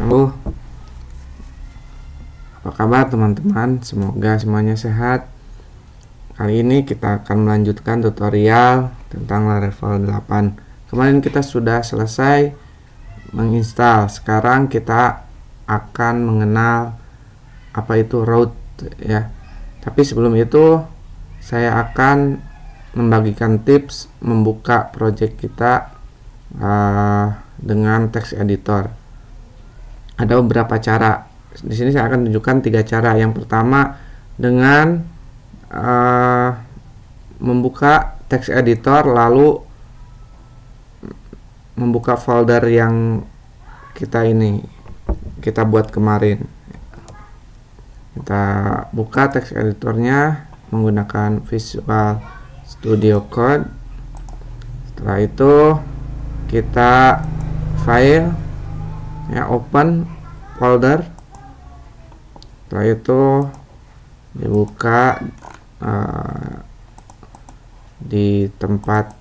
Halo. Apa kabar teman-teman? Semoga semuanya sehat. Kali ini kita akan melanjutkan tutorial tentang Laravel 8. Kemarin kita sudah selesai menginstal. Sekarang kita akan mengenal apa itu root ya. Tapi sebelum itu saya akan membagikan tips membuka project kita uh, dengan text editor ada beberapa cara. Di sini saya akan tunjukkan tiga cara. Yang pertama dengan uh, membuka text editor lalu membuka folder yang kita ini kita buat kemarin. Kita buka text editornya menggunakan Visual Studio Code. Setelah itu kita file ya open folder setelah itu dibuka uh, di tempat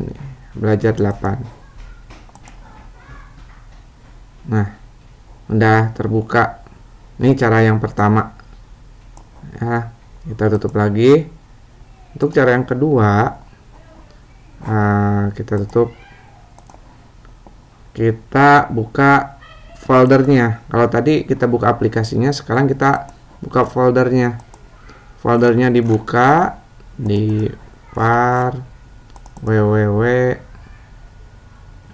ini belajar 8 nah udah terbuka ini cara yang pertama ya kita tutup lagi untuk cara yang kedua uh, kita tutup kita buka foldernya kalau tadi kita buka aplikasinya sekarang kita buka foldernya foldernya dibuka di Par www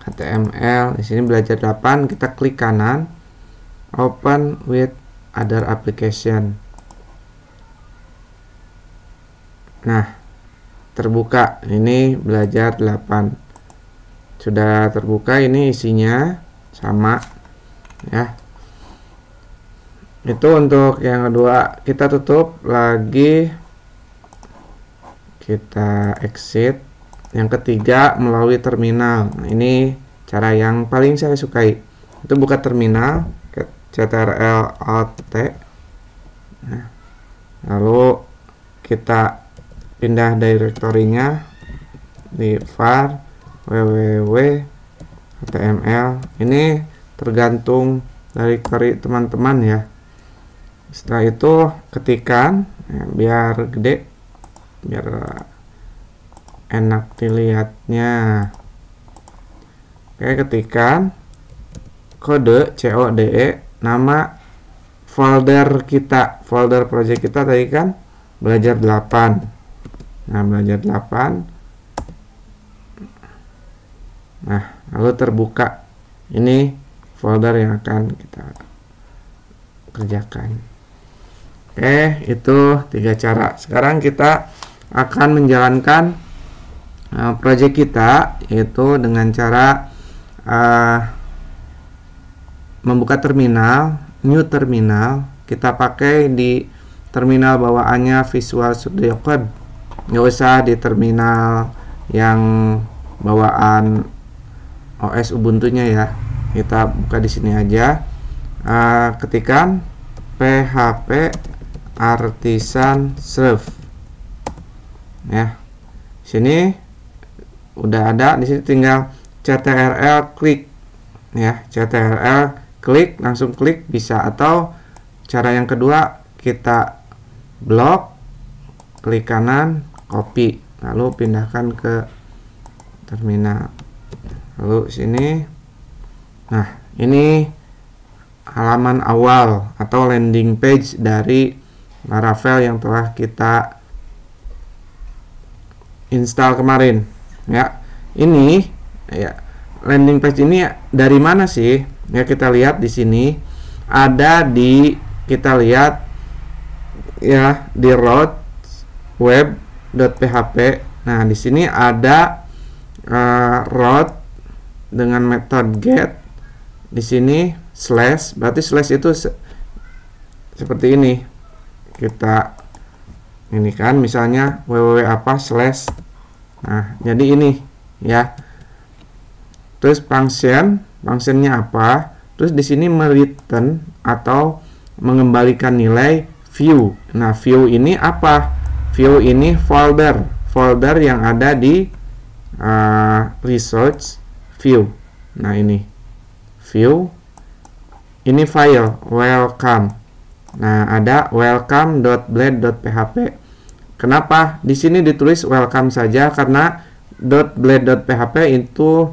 html di sini belajar 8 kita klik kanan open with other application nah terbuka ini belajar 8 sudah terbuka ini isinya sama ya itu untuk yang kedua kita tutup lagi kita exit yang ketiga melalui terminal nah, ini cara yang paling saya sukai itu buka terminal ctrl alt t nah, lalu kita pindah directory-nya di var www HTML ini tergantung dari query teman-teman ya setelah itu ketikan ya, biar gede biar enak dilihatnya oke ketikan kode CODE nama folder kita folder project kita tadi kan belajar 8 nah belajar 8 Nah, lalu terbuka ini folder yang akan kita kerjakan. Oke, itu tiga cara. Sekarang kita akan menjalankan uh, eh, proyek kita yaitu dengan cara uh, membuka terminal, new terminal. Kita pakai di terminal bawaannya Visual Studio Code. Nggak usah di terminal yang bawaan OS Ubuntu-nya ya. Kita buka di sini aja. Uh, ketikan PHP artisan serve. Ya. Sini udah ada di sini tinggal CTRL klik ya, CTRL klik langsung klik bisa atau cara yang kedua kita blok klik kanan copy lalu pindahkan ke terminal lalu sini nah ini halaman awal atau landing page dari Laravel yang telah kita install kemarin ya ini ya landing page ini dari mana sih ya kita lihat di sini ada di kita lihat ya di road web.php nah di sini ada uh, eh, road dengan metode get di sini slash berarti slash itu se seperti ini kita ini kan misalnya www apa slash nah jadi ini ya terus function functionnya apa terus di sini return atau mengembalikan nilai view nah view ini apa view ini folder folder yang ada di uh, research view nah ini view ini file welcome nah ada welcome.blade.php kenapa di sini ditulis welcome saja karena .blade.php itu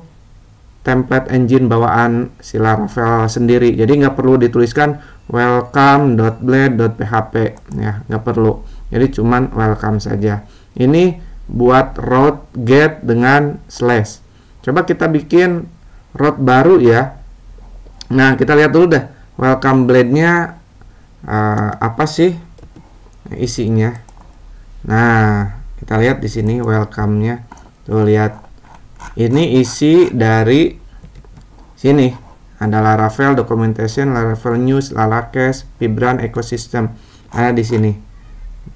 template engine bawaan si Laravel sendiri. Jadi nggak perlu dituliskan welcome.blade.php ya, nggak perlu. Jadi cuman welcome saja. Ini buat route get dengan slash. Coba kita bikin rod baru ya. Nah, kita lihat dulu dah. Welcome blade-nya uh, apa sih isinya? Nah, kita lihat di sini welcome-nya. Tuh lihat. Ini isi dari sini. Ada Laravel documentation, Laravel news, Lalakes, Vibran ecosystem. Ada di sini.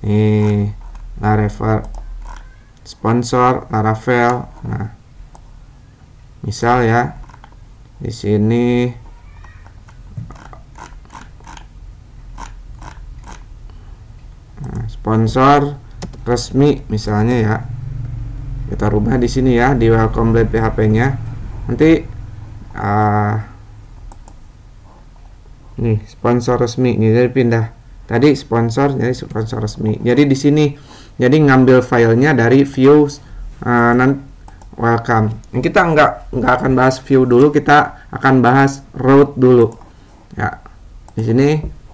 Nih, Laravel sponsor, Laravel. Nah, misal ya di sini nah, sponsor resmi misalnya ya kita rubah di sini ya di welcome blade PHP-nya nanti uh, nih sponsor resmi ini jadi pindah tadi sponsor jadi sponsor resmi jadi di sini jadi ngambil filenya dari views uh, ah, nanti welcome. Ini kita nggak nggak akan bahas view dulu, kita akan bahas route dulu. Ya, di sini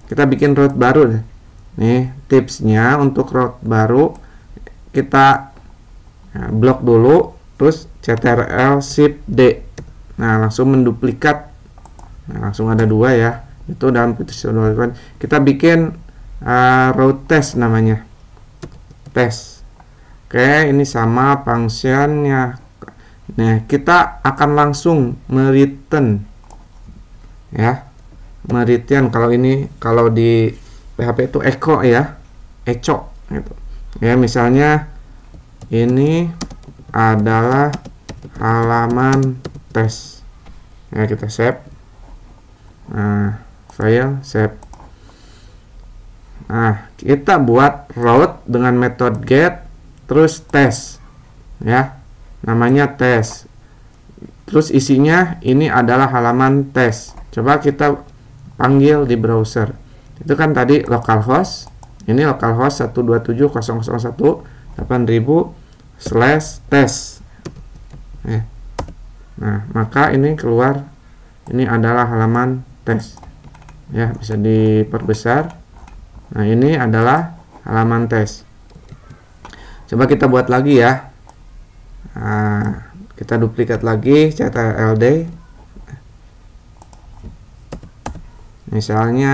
kita bikin route baru deh. Nih tipsnya untuk route baru kita ya, blok dulu, terus ctrl shift d. Nah langsung menduplikat. Nah, langsung ada dua ya. Itu dalam tutorial kita bikin uh, route test namanya. Test. Oke, ini sama functionnya Nah, kita akan langsung meriten ya. meritian kalau ini kalau di PHP itu echo ya. Echo gitu. Ya, misalnya ini adalah halaman tes. Ya, kita save. Nah, file save. Nah, kita buat route dengan metode get terus tes. Ya, namanya tes terus isinya ini adalah halaman tes coba kita panggil di browser itu kan tadi localhost ini localhost 1270018000 slash tes eh. nah maka ini keluar ini adalah halaman tes ya bisa diperbesar nah ini adalah halaman tes coba kita buat lagi ya Nah, kita duplikat lagi cetak LD misalnya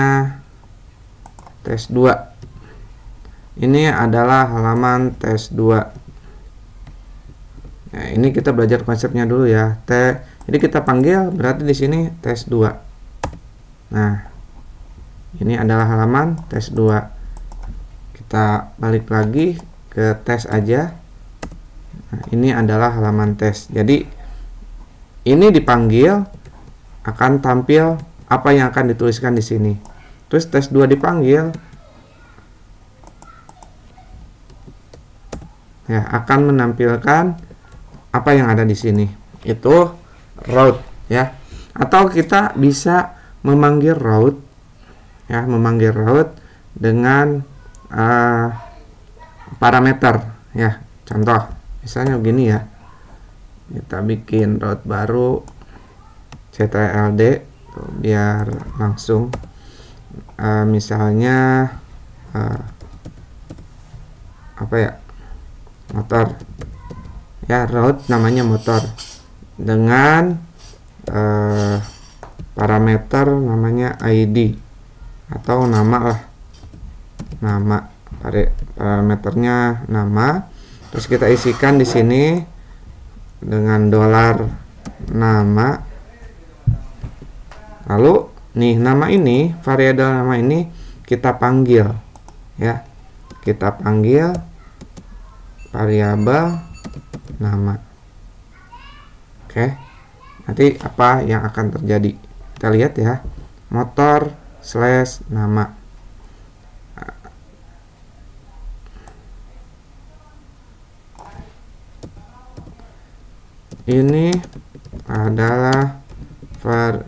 tes 2 ini adalah halaman tes 2 nah, ya, ini kita belajar konsepnya dulu ya T jadi kita panggil berarti di sini tes 2 nah ini adalah halaman tes 2 kita balik lagi ke tes aja Nah, ini adalah halaman tes. Jadi ini dipanggil akan tampil apa yang akan dituliskan di sini. Terus tes 2 dipanggil ya akan menampilkan apa yang ada di sini. Itu route ya. Atau kita bisa memanggil route ya, memanggil route dengan uh, parameter ya. Contoh misalnya begini ya kita bikin root baru CTLD tuh, biar langsung uh, misalnya uh, apa ya motor ya road namanya motor dengan uh, parameter namanya ID atau nama lah nama parameternya nama terus kita isikan di sini dengan dolar nama lalu nih nama ini variabel nama ini kita panggil ya kita panggil variabel nama oke nanti apa yang akan terjadi kita lihat ya motor slash nama ini adalah var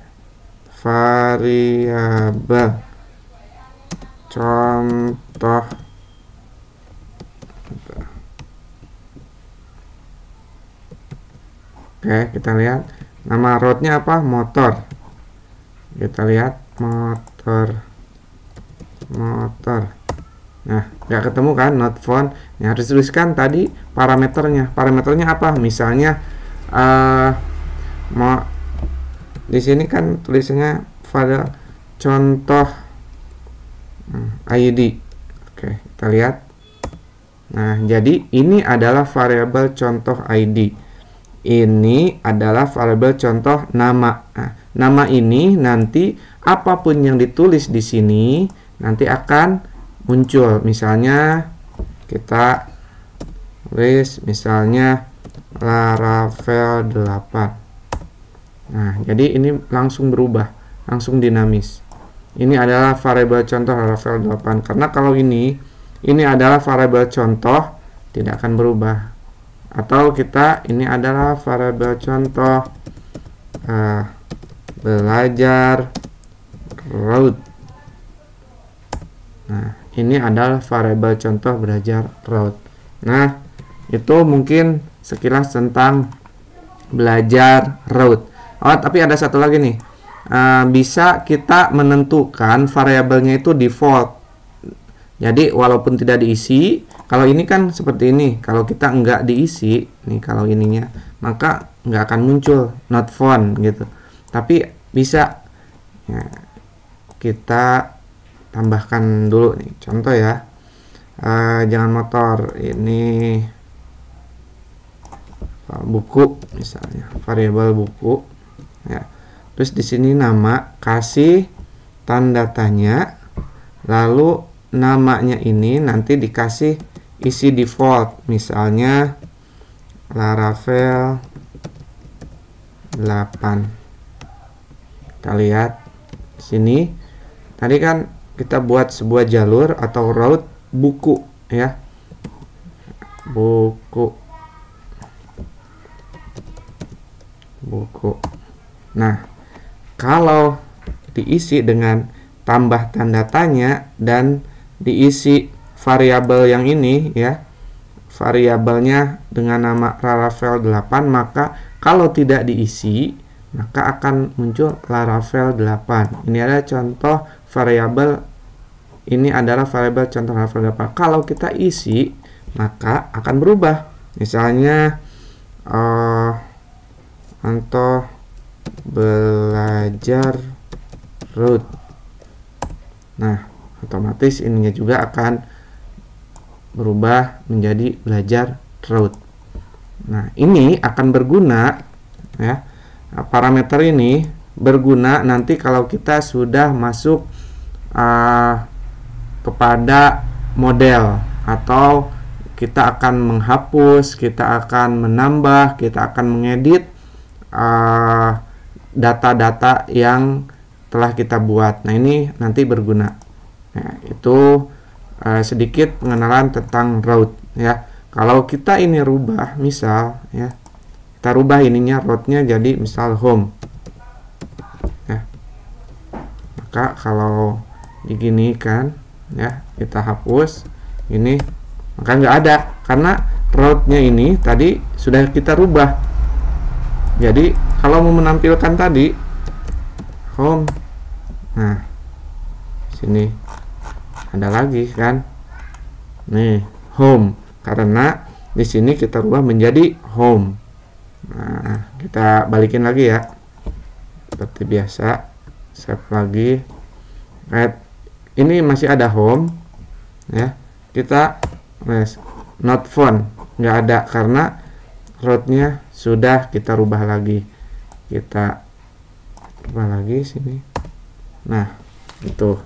variabel contoh oke kita lihat nama roadnya apa motor kita lihat motor motor nah nggak ketemu kan not found nah, harus tuliskan tadi parameternya parameternya apa misalnya uh, eh, mau di sini kan tulisannya file contoh hmm, ID oke kita lihat nah jadi ini adalah variabel contoh ID ini adalah variabel contoh nama nah, nama ini nanti apapun yang ditulis di sini nanti akan muncul misalnya kita tulis misalnya Laravel 8 nah jadi ini langsung berubah langsung dinamis ini adalah variabel contoh Laravel 8 karena kalau ini ini adalah variabel contoh tidak akan berubah atau kita ini adalah variabel contoh uh, belajar route nah ini adalah variabel contoh belajar route nah itu mungkin sekilas tentang belajar root. Oh, tapi ada satu lagi nih. Uh, bisa kita menentukan variabelnya itu default. Jadi walaupun tidak diisi, kalau ini kan seperti ini. Kalau kita nggak diisi, nih kalau ininya, maka nggak akan muncul not found gitu. Tapi bisa ya, kita tambahkan dulu nih. Contoh ya, uh, jangan motor ini buku misalnya variabel buku ya terus di sini nama kasih tanda tanya lalu namanya ini nanti dikasih isi default misalnya Laravel 8 kita lihat sini tadi kan kita buat sebuah jalur atau route buku ya buku buku. Nah, kalau diisi dengan tambah tanda tanya dan diisi variabel yang ini ya, variabelnya dengan nama Laravel 8 maka kalau tidak diisi maka akan muncul Laravel 8 ini adalah contoh variabel ini adalah variabel contoh Laravel 8 kalau kita isi maka akan berubah misalnya uh, atau belajar root nah otomatis ininya juga akan berubah menjadi belajar root nah ini akan berguna ya parameter ini berguna nanti kalau kita sudah masuk uh, kepada model atau kita akan menghapus, kita akan menambah, kita akan mengedit Eh, data-data uh, yang telah kita buat. Nah, ini nanti berguna. Nah, itu uh, sedikit pengenalan tentang route ya. Kalau kita ini rubah misal ya. Kita rubah ininya route-nya jadi misal home. Ya. Maka kalau begini kan, ya, kita hapus ini maka nggak ada karena route-nya ini tadi sudah kita rubah jadi kalau mau menampilkan tadi home nah sini ada lagi kan nih home karena di sini kita ubah menjadi home nah kita balikin lagi ya seperti biasa save lagi Red ini masih ada home ya kita yes, not phone nggak ada karena roadnya sudah kita rubah lagi kita rubah lagi sini nah itu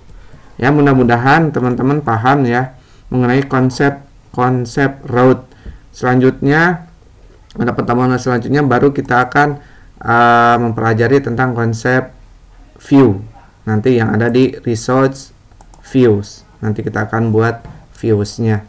ya mudah-mudahan teman-teman paham ya mengenai konsep konsep route selanjutnya pada pertemuan selanjutnya baru kita akan uh, mempelajari tentang konsep view nanti yang ada di resource views nanti kita akan buat viewsnya